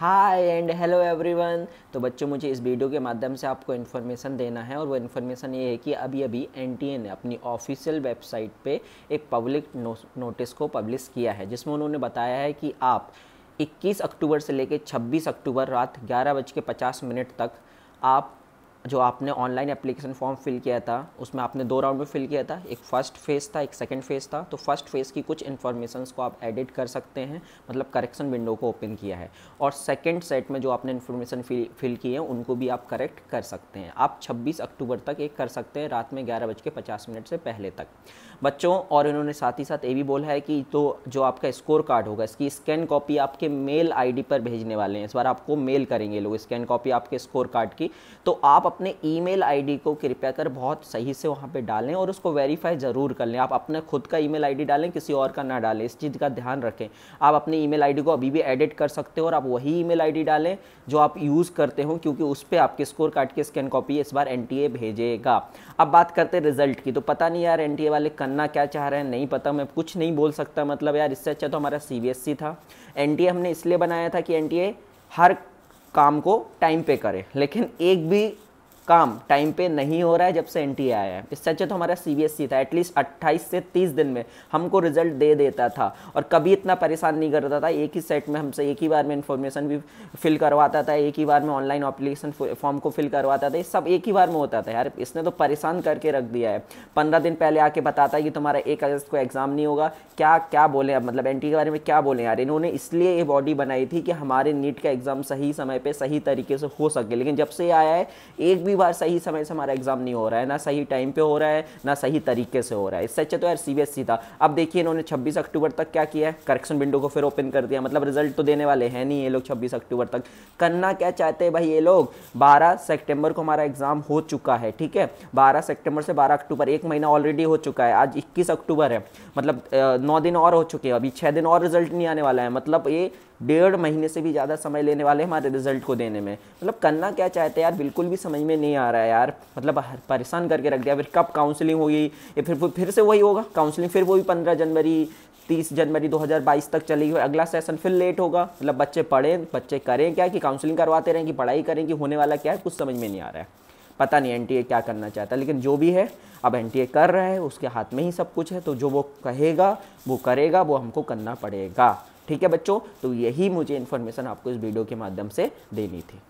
hi and hello everyone तो बच्चों मुझे इस वीडियो के माध्यम से आपको इन्फॉर्मेशन देना है और वो इन्फॉर्मेशन ये है कि अभी अभी एन ने अपनी ऑफिशियल वेबसाइट पे एक पब्लिक नो, नोटिस को पब्लिश किया है जिसमें उन्होंने बताया है कि आप 21 अक्टूबर से लेकर 26 अक्टूबर रात ग्यारह बज के पचास मिनट तक आप जो आपने ऑनलाइन एप्लीकेशन फॉर्म फिल किया था उसमें आपने दो राउंड में फ़िल किया था एक फ़र्स्ट फेज़ था एक सेकंड फेज़ था तो फर्स्ट फेज़ की कुछ इन्फॉर्मेशन को आप एडिट कर सकते हैं मतलब करेक्शन विंडो को ओपन किया है और सेकंड सेट में जो आपने इन्फॉर्मेशन फिल फिल की है उनको भी आप करेक्ट कर सकते हैं आप छब्बीस अक्टूबर तक एक कर सकते हैं रात में ग्यारह बज के पचास मिनट से पहले तक बच्चों और इन्होंने साथ ही साथ ये भी बोला है कि तो जो आपका स्कोर कार्ड होगा इसकी स्कैन कॉपी आपके मेल आईडी पर भेजने वाले हैं इस बार आपको मेल करेंगे लोग स्कैन कॉपी आपके स्कोर कार्ड की तो आप अपने ईमेल आईडी को कृपया कर बहुत सही से वहाँ पे डालें और उसको वेरीफाई ज़रूर कर लें आप अपने खुद का ईमेल आईडी डालें किसी और का ना डालें इस चीज़ का ध्यान रखें आप अपने ईमेल आईडी को अभी भी एडिट कर सकते हो और आप वही ईमेल आईडी डालें जो आप यूज़ करते हो क्योंकि उस पर आपके स्कोर कार्ड की स्कैन कॉपी इस बार एन भेजेगा अब बात करते हैं रिजल्ट की तो पता नहीं यार एन वाले करना क्या चाह रहे हैं नहीं पता मैं कुछ नहीं बोल सकता मतलब यार इससे अच्छा तो हमारा सी e था एन हमने इसलिए बनाया था कि एन हर काम को टाइम पे करें लेकिन एक भी काम टाइम पे नहीं हो रहा है जब से एन आया है इससे अच्छा तो हमारा सी e था एटलीस्ट 28 से 30 दिन में हमको रिजल्ट दे देता था और कभी इतना परेशान नहीं करता था एक ही सेट में हमसे एक ही बार में इन्फॉर्मेशन भी फिल करवाता था एक ही बार में ऑनलाइन अप्लीकेशन फॉर्म को फिल करवाता था ये सब एक ही बार में होता था यार इसने तो परेशान करके रख दिया है पंद्रह दिन पहले आके बताता है कि तुम्हारा एक अगस्त को एग्ज़ाम नहीं होगा क्या क्या बोले अब मतलब एन के बारे में क्या बोले यार इन्होंने इसलिए ये बॉडी बनाई थी कि हमारे नीट का एग्ज़ाम सही समय पर सही तरीके से हो सके लेकिन जब से आया है एक भी भी बार सही समय से हमारा एग्जाम नहीं हो रहा है ना सही टाइम पे हो रहा है ना सही तरीके से हो रहा है इससे अच्छा तो यार सीबीएसई था अब देखिए इन्होंने छब्बीस अक्टूबर तक क्या किया है करेक्शन विंडो को फिर ओपन कर दिया मतलब रिजल्ट तो देने वाले हैं नहीं ये लोग छब्बीस अक्टूबर तक करना क्या चाहते हैं भाई ये लोग बारह सेप्टेम्बर को हमारा एग्जाम हो चुका है ठीक है बारह सेप्टेम्बर से बारह अक्टूबर एक महीना ऑलरेडी हो चुका है आज इक्कीस अक्टूबर है मतलब नौ दिन और हो चुके हैं अभी छः दिन और रिजल्ट नहीं आने वाला है मतलब ये डेढ़ महीने से भी ज़्यादा समय लेने वाले हमारे रिजल्ट को देने में मतलब करना क्या चाहते हैं यार बिल्कुल भी समझ में नहीं आ रहा है यार मतलब परेशान करके रख दिया फिर कब काउंसलिंग होगी या फिर फिर से वही होगा काउंसलिंग फिर वो भी पंद्रह जनवरी तीस जनवरी 2022 तक चली हुई अगला सेशन फिर लेट होगा मतलब बच्चे पढ़ें बच्चे करें क्या कि काउंसलिंग करवाते रहें कि पढ़ाई करें कि होने वाला क्या है कुछ समझ में नहीं आ रहा है पता नहीं एन क्या करना चाहता है लेकिन जो भी है अब एन कर रहा है उसके हाथ में ही सब कुछ है तो जो वो कहेगा वो करेगा वो हमको करना पड़ेगा ठीक है बच्चों तो यही मुझे इन्फॉर्मेशन आपको इस वीडियो के माध्यम से देनी थी